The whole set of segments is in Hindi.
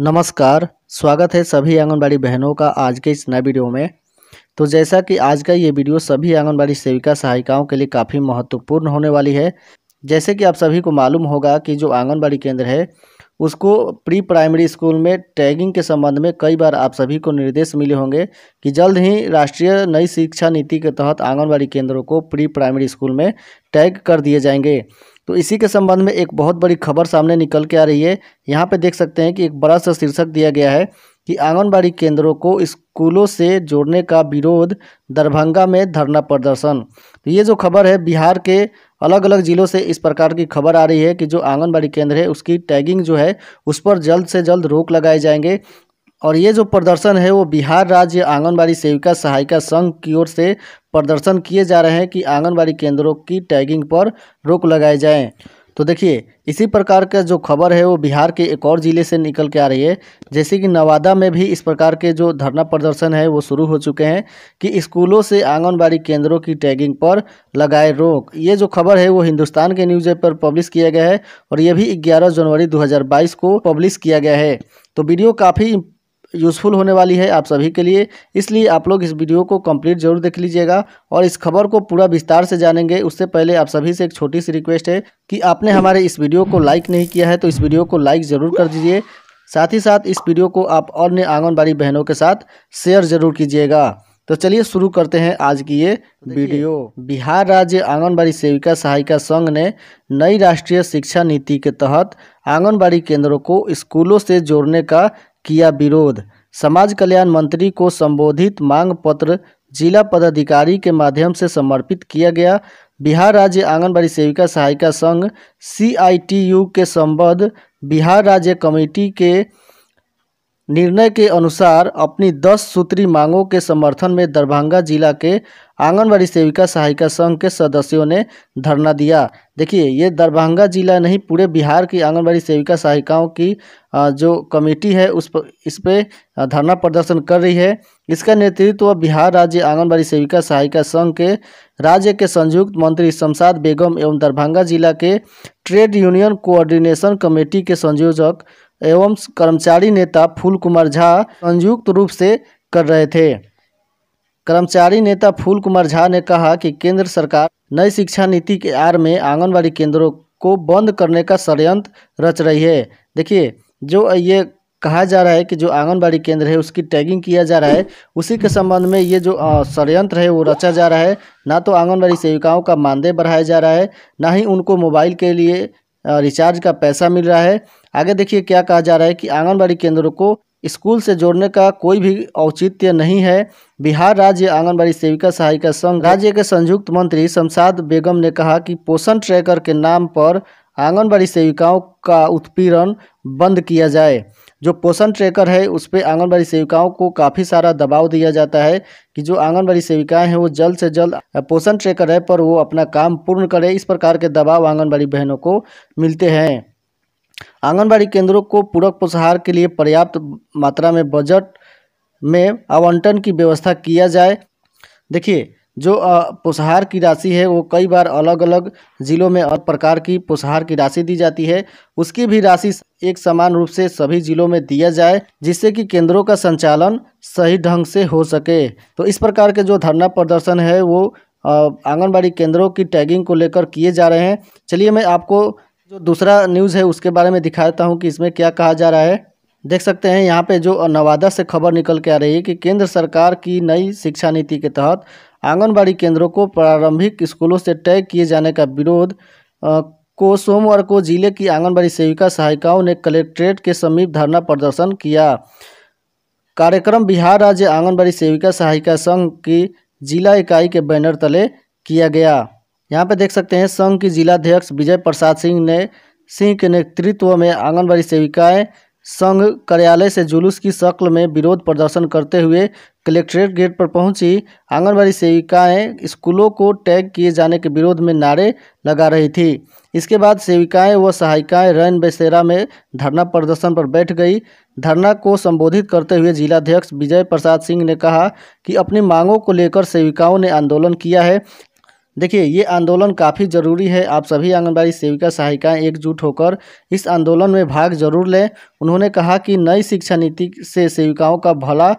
नमस्कार स्वागत है सभी आंगनबाड़ी बहनों का आज के इस नए वीडियो में तो जैसा कि आज का ये वीडियो सभी आंगनबाड़ी सेविका सहायिकाओं के लिए काफ़ी महत्वपूर्ण होने वाली है जैसे कि आप सभी को मालूम होगा कि जो आंगनबाड़ी केंद्र है उसको प्री प्राइमरी स्कूल में टैगिंग के संबंध में कई बार आप सभी को निर्देश मिले होंगे कि जल्द ही राष्ट्रीय नई शिक्षा नीति के तहत आंगनबाड़ी केंद्रों को प्री प्राइमरी स्कूल में टैग कर दिए जाएंगे तो इसी के संबंध में एक बहुत बड़ी खबर सामने निकल के आ रही है यहाँ पे देख सकते हैं कि एक बड़ा सा शीर्षक दिया गया है कि आंगनबाड़ी केंद्रों को स्कूलों से जोड़ने का विरोध दरभंगा में धरना प्रदर्शन तो ये जो खबर है बिहार के अलग अलग ज़िलों से इस प्रकार की खबर आ रही है कि जो आंगनबाड़ी केंद्र है उसकी टैगिंग जो है उस पर जल्द से जल्द रोक लगाए जाएंगे और ये जो प्रदर्शन है वो बिहार राज्य आंगनबाड़ी सेविका सहायिका संघ की ओर से प्रदर्शन किए जा रहे हैं कि आंगनबाड़ी केंद्रों की टैगिंग पर रोक लगाए जाएँ तो देखिए इसी प्रकार का जो खबर है वो बिहार के एक और ज़िले से निकल के आ रही है जैसे कि नवादा में भी इस प्रकार के जो धरना प्रदर्शन है वो शुरू हो चुके हैं कि स्कूलों से आंगनबाड़ी केंद्रों की टैगिंग पर लगाए रोक ये जो खबर है वो हिंदुस्तान के न्यूज़ पर पब्लिश किया गया है और ये भी ग्यारह जनवरी दो को पब्लिश किया गया है तो वीडियो काफ़ी यूज़फुल होने वाली है आप सभी के लिए इसलिए आप लोग इस वीडियो को कंप्लीट जरूर देख लीजिएगा और इस खबर को पूरा विस्तार से जानेंगे उससे पहले आप सभी से एक छोटी सी रिक्वेस्ट है कि आपने हमारे इस वीडियो को लाइक नहीं किया है तो इस वीडियो को लाइक ज़रूर कर दीजिए साथ ही साथ इस वीडियो को आप अन्य आंगनबाड़ी बहनों के साथ शेयर ज़रूर कीजिएगा तो चलिए शुरू करते हैं आज की ये वीडियो बिहार राज्य आंगनबाड़ी सेविका सहायिका संघ ने नई राष्ट्रीय शिक्षा नीति के तहत आंगनबाड़ी केंद्रों को स्कूलों से जोड़ने का किया विरोध समाज कल्याण मंत्री को संबोधित मांग पत्र जिला पदाधिकारी के माध्यम से समर्पित किया गया बिहार राज्य आंगनबाड़ी सेविका सहायिका संघ सी के संबद्ध बिहार राज्य कमेटी के निर्णय के अनुसार अपनी दस सूत्री मांगों के समर्थन में दरभंगा जिला के आंगनबाड़ी सेविका सहायिका संघ के सदस्यों ने धरना दिया देखिए ये दरभंगा जिला नहीं पूरे बिहार की आंगनबाड़ी सेविका सहायिकाओं की जो कमेटी है उस पर इस पर धरना प्रदर्शन कर रही है इसका नेतृत्व बिहार राज्य आंगनबाड़ी सेविका सहायिका संघ के राज्य के संयुक्त मंत्री शमसाद बेगम एवं दरभंगा जिला के ट्रेड यूनियन कोऑर्डिनेशन कमेटी के संयोजक एवं कर्मचारी नेता फूल कुमार झा संयुक्त रूप से कर रहे थे कर्मचारी नेता फूल कुमार झा ने कहा कि केंद्र सरकार नई शिक्षा नीति के आड़ में आंगनबाड़ी केंद्रों को बंद करने का षडयंत्र रच रही है देखिए जो ये कहा जा रहा है कि जो आंगनबाड़ी केंद्र है उसकी टैगिंग किया जा रहा है उसी के संबंध में ये जो षडयंत्र है वो रचा जा रहा है ना तो आंगनबाड़ी सेविकाओं का मानदेय बढ़ाया जा रहा है ना ही उनको मोबाइल के लिए रिचार्ज का पैसा मिल रहा है आगे देखिए क्या कहा जा रहा है कि आंगनबाड़ी केंद्रों को स्कूल से जोड़ने का कोई भी औचित्य नहीं है बिहार राज्य आंगनबाड़ी सेविका सहायिका संघ राज्य के संयुक्त मंत्री शमसाद बेगम ने कहा कि पोषण ट्रैकर के नाम पर आंगनबाड़ी सेविकाओं का उत्पीड़न बंद किया जाए जो पोषण ट्रेकर है उस पर आंगनबाड़ी सेविकाओं को काफ़ी सारा दबाव दिया जाता है कि जो आंगनबाड़ी सेविकाएं हैं वो जल्द से जल्द पोषण ट्रेकर है पर वो अपना काम पूर्ण करें इस प्रकार के दबाव आंगनबाड़ी बहनों को मिलते हैं आंगनबाड़ी केंद्रों को पूरक पोषाहार के लिए पर्याप्त मात्रा में बजट में आवंटन की व्यवस्था किया जाए देखिए जो पोषहार की राशि है वो कई बार अलग अलग ज़िलों में अलग प्रकार की पोषहार की राशि दी जाती है उसकी भी राशि एक समान रूप से सभी जिलों में दिया जाए जिससे कि केंद्रों का संचालन सही ढंग से हो सके तो इस प्रकार के जो धरना प्रदर्शन है वो आंगनबाड़ी केंद्रों की टैगिंग को लेकर किए जा रहे हैं चलिए मैं आपको जो दूसरा न्यूज़ है उसके बारे में दिखाता हूँ कि इसमें क्या कहा जा रहा है देख सकते हैं यहाँ पे जो नवादा से खबर निकल के आ रही है कि केंद्र सरकार की नई शिक्षा नीति के तहत आंगनबाड़ी केंद्रों को प्रारंभिक स्कूलों से तय किए जाने का विरोध को सोमवार को जिले की आंगनबाड़ी सेविका सहायिकाओं ने कलेक्ट्रेट के समीप धरना प्रदर्शन किया कार्यक्रम बिहार राज्य आंगनबाड़ी सेविका सहायिका संघ की जिला इकाई के बैनर तले किया गया यहाँ पे देख सकते हैं संघ की जिलाध्यक्ष विजय प्रसाद सिंह ने सिंह के नेतृत्व में आंगनबाड़ी सेविकाएं संघ कार्यालय से जुलूस की शक्ल में विरोध प्रदर्शन करते हुए कलेक्ट्रेट गेट पर पहुंची आंगनबाड़ी सेविकाएं स्कूलों को टैग किए जाने के विरोध में नारे लगा रही थी इसके बाद सेविकाएं व सहायिकाएं रैन बसेरा में धरना प्रदर्शन पर बैठ गई धरना को संबोधित करते हुए जिलाध्यक्ष विजय प्रसाद सिंह ने कहा कि अपनी मांगों को लेकर सेविकाओं ने आंदोलन किया है देखिए ये आंदोलन काफ़ी ज़रूरी है आप सभी आंगनबाड़ी सेविका सहायिकाएं एकजुट होकर इस आंदोलन में भाग जरूर लें उन्होंने कहा कि नई शिक्षा नीति से सेविकाओं का भला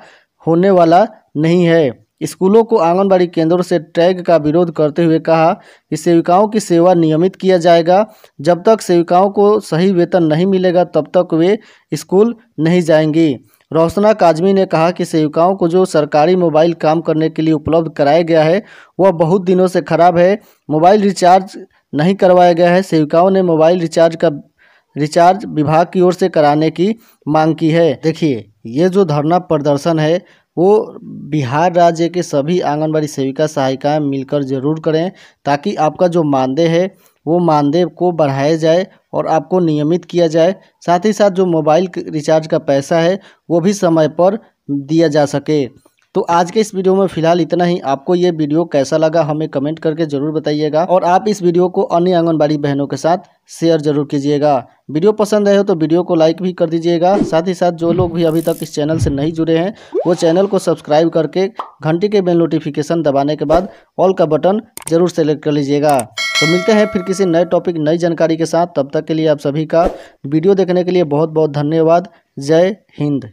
होने वाला नहीं है स्कूलों को आंगनबाड़ी केंद्रों से टैग का विरोध करते हुए कहा कि सेविकाओं की सेवा नियमित किया जाएगा जब तक सेविकाओं को सही वेतन नहीं मिलेगा तब तक वे स्कूल नहीं जाएंगी रोशना काजमी ने कहा कि सेविकाओं को जो सरकारी मोबाइल काम करने के लिए उपलब्ध कराया गया है वह बहुत दिनों से खराब है मोबाइल रिचार्ज नहीं करवाया गया है सेविकाओं ने मोबाइल रिचार्ज का रिचार्ज विभाग की ओर से कराने की मांग की है देखिए ये जो धरना प्रदर्शन है वो बिहार राज्य के सभी आंगनबाड़ी सेविका सहायिकाएँ मिलकर जरूर करें ताकि आपका जो मानदेय है वो मानदेय को बढ़ाया जाए और आपको नियमित किया जाए साथ ही साथ जो मोबाइल रिचार्ज का पैसा है वो भी समय पर दिया जा सके तो आज के इस वीडियो में फिलहाल इतना ही आपको ये वीडियो कैसा लगा हमें कमेंट करके ज़रूर बताइएगा और आप इस वीडियो को अन्य आंगनबाड़ी बहनों के साथ शेयर जरूर कीजिएगा वीडियो पसंद आए हो तो वीडियो को लाइक भी कर दीजिएगा साथ ही साथ जो लोग भी अभी तक इस चैनल से नहीं जुड़े हैं वो चैनल को सब्सक्राइब करके घंटी के बेल नोटिफिकेशन दबाने के बाद ऑल का बटन जरूर सेलेक्ट कर लीजिएगा तो मिलते हैं फिर किसी नए टॉपिक नई जानकारी के साथ तब तक के लिए आप सभी का वीडियो देखने के लिए बहुत बहुत धन्यवाद जय हिंद